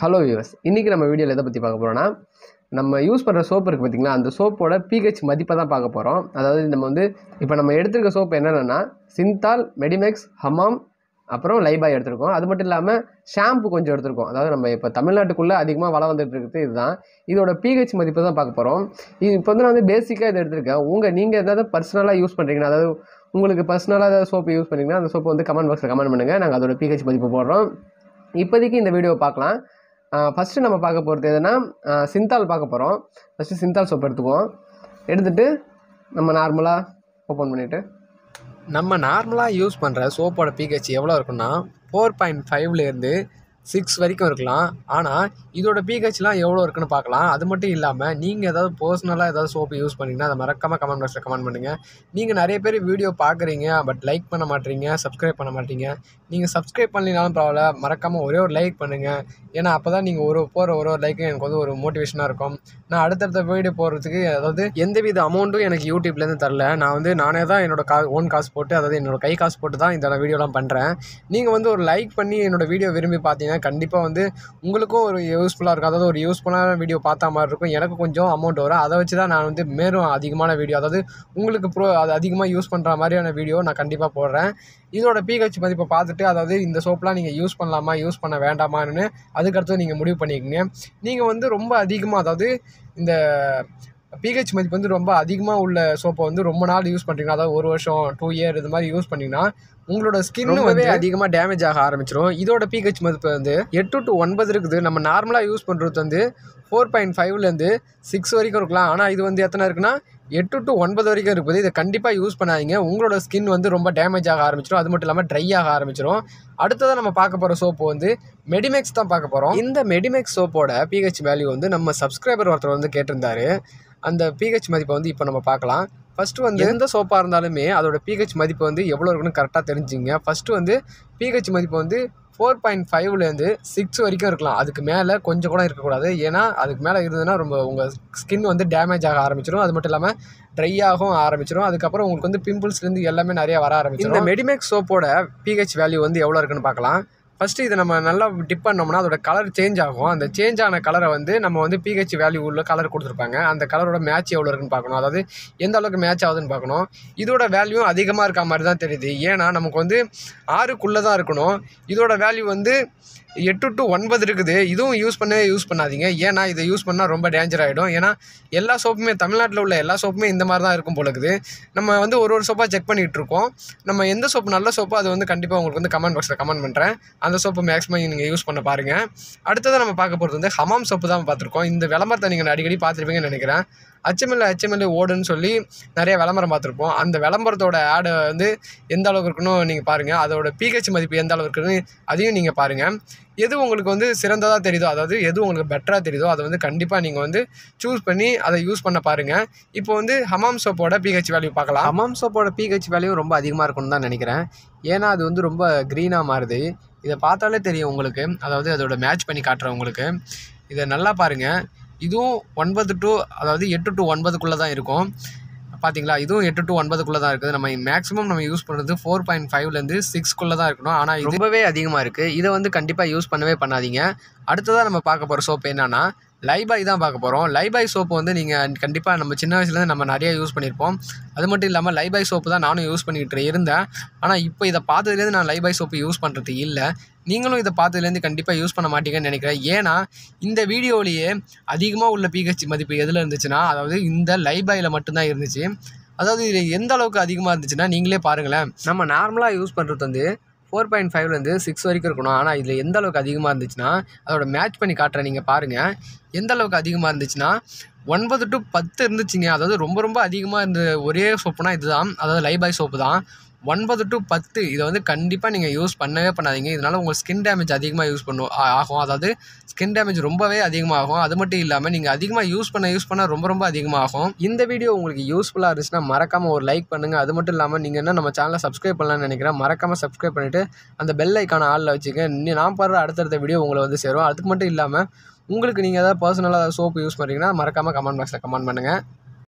hello viewers இன்றைக்கி நம்ம வீடியோவில் எதை பற்றி பார்க்க போகிறோன்னா நம்ம யூஸ் பண்ணுற சோப்பு இருக்குது பார்த்திங்களா அந்த சோப்போட பிஹெச் மதிப்பை தான் பார்க்க போகிறோம் அதாவது நம்ம வந்து இப்போ நம்ம எடுத்துருக்க சோப்பு என்னென்னா சிந்தால் மெடிமெக்ஸ் ஹமாம் அப்புறம் லைபாய் எடுத்திருக்கோம் அது மட்டும் இல்லாமல் ஷாம்பு கொஞ்சம் எடுத்திருக்கோம் அதாவது நம்ம இப்போ தமிழ்நாட்டுக்குள்ளே அதிகமாக வளம் வந்துட்டு இருக்கிறது இதுதான் இதோட பிஹெச் மதிப்பு தான் பார்க்க போகிறோம் இது இப்போ வந்து நான் வந்து பேசிக்காக இதை எடுத்திருக்கேன் உங்கள் நீங்கள் ஏதாவது பர்சனலாக யூஸ் பண்ணுறீங்கன்னா அதாவது உங்களுக்கு பர்சனலாக ஏதாவது சோப்பு யூஸ் பண்ணிங்கன்னா அந்த சோப்பு வந்து கமெண்ட் பாக்ஸில் கமெண்ட் பண்ணுங்கள் நாங்கள் அதோட பிஹெச் மதிப்பு போடுறோம் இப்போதைக்கு இந்த வீடியோவை பார்க்கலாம் ஃபஸ்ட்டு நம்ம பார்க்க போகிறது எதுனா சிந்தால் பார்க்க போகிறோம் ஃபஸ்ட்டு சிந்தால் சோப் எடுத்துக்குவோம் எடுத்துகிட்டு நம்ம நார்மலாக ஓப்பன் பண்ணிவிட்டு நம்ம நார்மலாக யூஸ் பண்ணுற சோப்போட பிஹெச் எவ்வளோ இருக்குன்னா ஃபோர் பாயிண்ட் ஃபைவ்லேருந்து சிக்ஸ் வரைக்கும் இருக்கலாம் ஆனால் இதோட பிஹெச்லாம் எவ்வளோ இருக்குன்னு பார்க்கலாம் அது மட்டும் இல்லாமல் நீங்கள் ஏதாவது பர்சனலாக ஏதாவது சோப்பு யூஸ் பண்ணிங்கன்னா அதை மறக்காமல் கமெண்ட் பாக்ஸில் கமெண்ட் பண்ணுங்கள் நீங்கள் நிறைய பேர் வீடியோ பார்க்குறீங்க பட் லைக் பண்ண மாட்டீங்க சப்ஸ்கிரைப் பண்ண மாட்டீங்க நீங்கள் சப்ஸ்கிரைப் பண்ணினாலும் பரவாயில்ல மறக்காமல் ஒரே ஒரு லைக் பண்ணுங்கள் ஏன்னா அப்போ தான் நீங்கள் ஒரு போகிற ஒரு ஒரு லைக்கும் எனக்கு வந்து ஒரு மோட்டிவேஷனாக இருக்கும் நான் அடுத்தடுத்த வீடியோ போகிறதுக்கு அதாவது எந்தவித அமௌண்ட்டும் எனக்கு யூடியூப்லேருந்து தரல நான் வந்து நானே தான் என்னோட கா ஓன் காசு போட்டு அதாவது என்னோடய கை காசு போட்டு தான் இந்த வீடியோலாம் பண்ணுறேன் நீங்கள் வந்து ஒரு லைக் பண்ணி என்னோடய வீடியோ விரும்பி பார்த்தீங்கன்னா பண்ணுங்கள் கண்டிப்பாக வந்து உங்களுக்கும் ஒரு யூஸ்ஃபுல்லாக இருக்கும் அதாவது ஒரு யூஸ்ஃபுல்லான வீடியோ பார்த்தா மாதிரி இருக்கும் எனக்கு கொஞ்சம் அமௌண்ட் வரும் அதை வச்சு தான் நான் வந்து மேலும் அதிகமான வீடியோ அதாவது உங்களுக்கு ப்ரோ அது அதிகமாக யூஸ் பண்ணுற மாதிரியான வீடியோ நான் கண்டிப்பாக போடுறேன் இதோட பிஹெச் மதிப்பை பார்த்துட்டு அதாவது இந்த சோப்பெலாம் நீங்கள் யூஸ் பண்ணலாமா யூஸ் பண்ண வேண்டாமான்னு அதுக்கடுத்து நீங்கள் முடிவு பண்ணிக்கங்க நீங்கள் வந்து ரொம்ப அதிகமாக அதாவது இந்த பிஹெச் மதிப்பு வந்து ரொம்ப அதிகமாக உள்ள சோப்பை வந்து ரொம்ப நாள் யூஸ் பண்ணுறீங்கன்னா அதாவது ஒரு வருஷம் டூ இயர் இது மாதிரி யூஸ் பண்ணிங்கன்னா உங்களோட ஸ்கின் வந்து அதிகமாக டேமேஜ் ஆக ஆரம்பிச்சிடும் இதோட பிஹெச் மதிப்பு வந்து எட்டு டு ஒன்பது இருக்குது நம்ம நார்மலாக யூஸ் பண்ணுறது வந்து ஃபோர் பாயிண்ட் ஃபைவ்லேருந்து சிக்ஸ் வரைக்கும் இருக்கலாம் ஆனால் இது வந்து எத்தனை இருக்குன்னா எட்டு டு ஒன்பது வரைக்கும் இருக்குது இதை கண்டிப்பாக யூஸ் பண்ணாதீங்க உங்களோட ஸ்கின் வந்து ரொம்ப டேமேஜ் ஆக ஆரம்பிச்சிடும் அது மட்டும் இல்லாமல் ட்ரை ஆக ஆரம்பிச்சிடும் அடுத்ததாக நம்ம பார்க்க போகிற சோப்பு வந்து மெடிமேக்ஸ் தான் பார்க்க போகிறோம் இந்த மெடிமேக்ஸ் சோப்போட பிஹெச் வேல்யூ வந்து நம்ம சப்ஸ்கிரைபர் ஒருத்தர் வந்து கேட்டிருந்தாரு அந்த பிஹெச் மதிப்பை வந்து இப்போ நம்ம பார்க்கலாம் ஃபஸ்ட்டு வந்து எந்த சோப்பாக இருந்தாலுமே அதோட பிஹெச் மதிப்பு வந்து எவ்வளோ இருக்குன்னு கரெக்டாக தெரிஞ்சுங்க ஃபஸ்ட்டு வந்து பிஹெச் மதிப்பு வந்து ஃபோர் பாயிண்ட் ஃபைவ்லேருந்து சிக்ஸ் வரைக்கும் இருக்கலாம் அதுக்கு மேலே கொஞ்சம் கூட இருக்கக்கூடாது ஏன்னா அதுக்கு மேலே இருந்ததுன்னா ரொம்ப உங்கள் ஸ்கின் வந்து டேமேஜ் ஆக ஆரம்பிச்சிடும் அது மட்டும் இல்லாமல் ட்ரை ஆகும் ஆரம்பிச்சிடும் அதுக்கப்புறம் உங்களுக்கு வந்து பிம்பிள்ஸ்லேருந்து எல்லாமே நிறையா வர ஆரம்பிச்சிடும் இந்த மெடிமேக் சோப்போட பிஹெச் வேல்யூ வந்து எவ்வளோ இருக்குன்னு பார்க்கலாம் ஃபஸ்ட்டு இதை நம்ம நல்லா டிப் பண்ணோம்னா அதோட கலர் சேஞ்ச் ஆகும் அந்த சேஞ்ச் ஆன கலரை வந்து நம்ம வந்து பிஹெச் வேல்யூ உள்ள கலர் கொடுத்துருப்பாங்க அந்த கலரோட மேட்ச் எவ்வளோ இருக்குன்னு பார்க்கணும் அதாவது எந்த அளவுக்கு மேட்ச் ஆகுதுன்னு பார்க்கணும் இதோட வேல்யூ அதிகமாக இருக்க மாதிரி தான் தெரியுது ஏன்னா நமக்கு வந்து ஆறுக்குள்ளே தான் இருக்கணும் இதோட வேல்யூ வந்து எட்டு டு ஒன்பது இருக்குது இதுவும் யூஸ் பண்ணவே யூஸ் பண்ணாதீங்க ஏன்னா இதை யூஸ் பண்ணால் ரொம்ப டேஞ்சர் ஆகிடும் ஏன்னா எல்லா சோப்புமே தமிழ்நாட்டில் உள்ள எல்லா சோப்புமே இந்த மாதிரி தான் இருக்கும் போல இருக்குது நம்ம வந்து ஒரு ஒரு சோப்பாக செக் பண்ணிகிட்டு இருக்கோம் நம்ம எந்த சோப்பு நல்ல சோப்போ அது வந்து கண்டிப்பாக உங்களுக்கு வந்து கமெண்ட் பாக்ஸில் கமெண்ட் பண்ணுறேன் அந்த சோப்பு மேக்ஸிமம் நீங்கள் யூஸ் பண்ண பாருங்கள் அடுத்ததாக நம்ம பார்க்க போகிறது வந்து ஹமாம் சோப்பு தான் பார்த்துருக்கோம் இந்த விளம்பரத்தை நீங்கள் அடிக்கடி பார்த்துருப்பீங்கன்னு நினைக்கிறேன் அச்சமில்லை அச்சமில்லை ஓடுன்னு சொல்லி நிறைய விளம்பரம் பார்த்துருப்போம் அந்த விளம்பரத்தோட ஆடை வந்து எந்த அளவுக்கு இருக்குன்னு நீங்கள் பாருங்கள் அதோட பிஹெச் மதிப்பு எந்த அளவு இருக்குன்னு அதையும் நீங்கள் பாருங்கள் எது உங்களுக்கு வந்து சிறந்ததாக தெரியுதோ அதாவது எது உங்களுக்கு பெட்டராக தெரியுதோ அதை வந்து கண்டிப்பாக நீங்கள் வந்து சூஸ் பண்ணி அதை யூஸ் பண்ண பாருங்கள் இப்போ வந்து ஹமாம் சோப்போட பிஹெச் வேல்யூ பார்க்கலாம் ஹமாம் சோப்போட பிஹெச் வேல்யூ ரொம்ப அதிகமாக இருக்கும்னு தான் நினைக்கிறேன் ஏன்னா அது வந்து ரொம்ப க்ரீனாக மாறுது இதை பார்த்தாலே தெரியும் உங்களுக்கு அதாவது அதோட மேட்ச் பண்ணி காட்டுறவங்களுக்கு இதை நல்லா பாருங்கள் இதுவும் ஒன்பது டு அதாவது எட்டு டு ஒன்பதுக்குள்ளே தான் இருக்கும் பார்த்தீங்களா இதுவும் எட்டு டு ஒன்பதுக்குள்ளே தான் இருக்குது நம்ம மேக்ஸிமம் நம்ம யூஸ் பண்ணுறது ஃபோர் பாயிண்ட் ஃபைவ்லேருந்து சிக்ஸ்க்குள்ளே தான் இருக்கணும் ஆனால் இது ரொம்பவே அதிகமாக இருக்குது இதை வந்து கண்டிப்பாக யூஸ் பண்ணவே பண்ணாதீங்க அடுத்ததாக நம்ம பார்க்க போகிற சோப்பு என்னென்னா லைபாய் தான் பார்க்க போகிறோம் லை பாய் சோப்பு வந்து நீங்கள் கண்டிப்பாக நம்ம சின்ன வயசுலேருந்து நம்ம நிறையா யூஸ் பண்ணியிருப்போம் அது மட்டும் இல்லாமல் லை பாய் சோப்பு தான் நானும் யூஸ் பண்ணிக்கிட்டு இருந்தேன் ஆனால் இப்போ இதை பார்த்ததுலேருந்து நான் லைபாய் சோப்பு யூஸ் பண்ணுறது இல்லை நீங்களும் இதை பார்த்ததுலேருந்து கண்டிப்பாக யூஸ் பண்ண மாட்டீங்கன்னு நினைக்கிறேன் ஏன்னா இந்த வீடியோலேயே அதிகமாக உள்ள பிஹெச் மதிப்பு எதில் இருந்துச்சுன்னா அதாவது இந்த லைபாயில் மட்டும்தான் இருந்துச்சு அதாவது இது எந்த அளவுக்கு அதிகமாக இருந்துச்சுன்னா நீங்களே பாருங்களேன் நம்ம நார்மலாக யூஸ் பண்ணுறது வந்து ஃபோர் பாயிண்ட் ஃபைவ்லேருந்து சிக்ஸ் வரைக்கும் இருக்கணும் ஆனால் இதில் எந்த அளவுக்கு அதிகமாக இருந்துச்சுன்னா அதோட மேட்ச் பண்ணி காட்டுறேன் நீங்கள் பாருங்கள் எந்த அளவுக்கு அதிகமாக இருந்துச்சுன்னா ஒன்பது டு பத்து இருந்துச்சுங்க அதாவது ரொம்ப ரொம்ப அதிகமாக இருந்த ஒரே சோப்புனா இது தான் அதாவது லைபாய் சோப்பு தான் ஒன்பது டு பத்து இதை வந்து கண்டிப்பாக நீங்கள் யூஸ் பண்ணவே பண்ணாதீங்க இதனால் உங்கள் ஸ்கின் டேமேஜ் அதிகமாக யூஸ் பண்ணும் ஆகும் அதாவது ஸ்கின் டேமேஜ் ரொம்பவே அதிகமாகும் அது மட்டும் இல்லாமல் நீங்கள் அதிகமாக யூஸ் பண்ண யூஸ் பண்ணால் ரொம்ப ரொம்ப அதிகமாகும் இந்த வீடியோ உங்களுக்கு யூஸ்ஃபுல்லாக இருந்துச்சுன்னா மறக்காமல் ஒரு லைக் பண்ணுங்கள் அது மட்டும் இல்லாமல் நீங்கள் என்ன நம்ம சேனலை சப்ஸ்கிரைப் பண்ணலாம்னு நினைக்கிறேன் மறக்காமல் சப்ஸ்கிரைப் பண்ணிவிட்டு அந்த பெல் ஐக்கான ஆளில் வச்சுக்க நான் பாடுற அடுத்தடுத்த வீடியோ உங்களை வந்து சேரும் அதுக்கு மட்டும் இல்லாமல் உங்களுக்கு நீங்கள் ஏதாவது பர்சனலாக ஏதாவது சோப்பு யூஸ் பண்ணுறீங்கன்னா மறக்காமல் கமெண்ட் பாக்ஸில் கமெண்ட் பண்ணுங்கள்